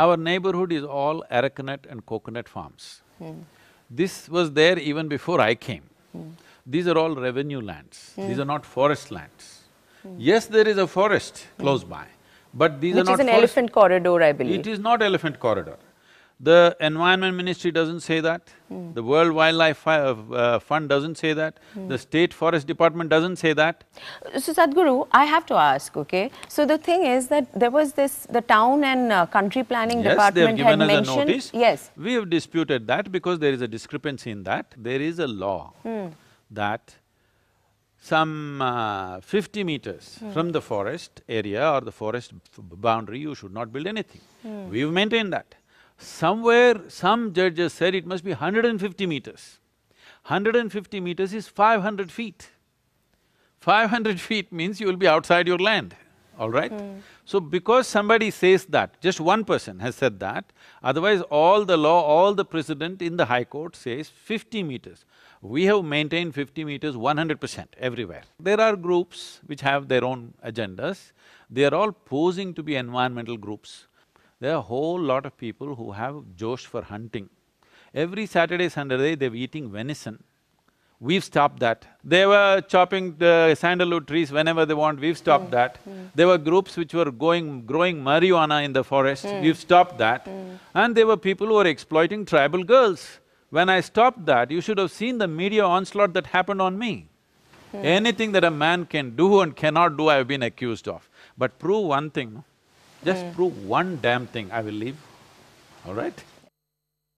Our neighborhood is all aracanut and coconut farms. Mm. This was there even before I came. Mm. These are all revenue lands, mm. these are not forest lands. Hmm. Yes, there is a forest hmm. close by, but these Which are not Which is an forest. elephant corridor, I believe. It is not elephant corridor. The environment ministry doesn't say that, mm. the World Wildlife uh, uh, Fund doesn't say that, mm. the state forest department doesn't say that. So Sadhguru, I have to ask, okay? So the thing is that there was this, the town and uh, country planning yes, department had mentioned… Yes, Yes. We have disputed that because there is a discrepancy in that. There is a law mm. that some uh, fifty meters mm. from the forest area or the forest boundary, you should not build anything. Mm. We've maintained that. Somewhere some judges said it must be 150 meters. 150 meters is 500 feet. 500 feet means you will be outside your land, all right? Mm. So because somebody says that, just one person has said that, otherwise all the law, all the precedent in the High Court says 50 meters. We have maintained 50 meters 100 percent everywhere. There are groups which have their own agendas, they are all posing to be environmental groups. There are a whole lot of people who have josh for hunting. Every Saturday, Sunday, they're eating venison. We've stopped that. They were chopping the sandalwood trees whenever they want, we've stopped mm. that. Mm. There were groups which were going… growing marijuana in the forest, mm. we've stopped that. Hmm. And there were people who were exploiting tribal girls. When I stopped that, you should have seen the media onslaught that happened on me. Hmm. Anything that a man can do and cannot do, I've been accused of. But prove one thing, no? Just mm. prove one damn thing, I will leave, all right?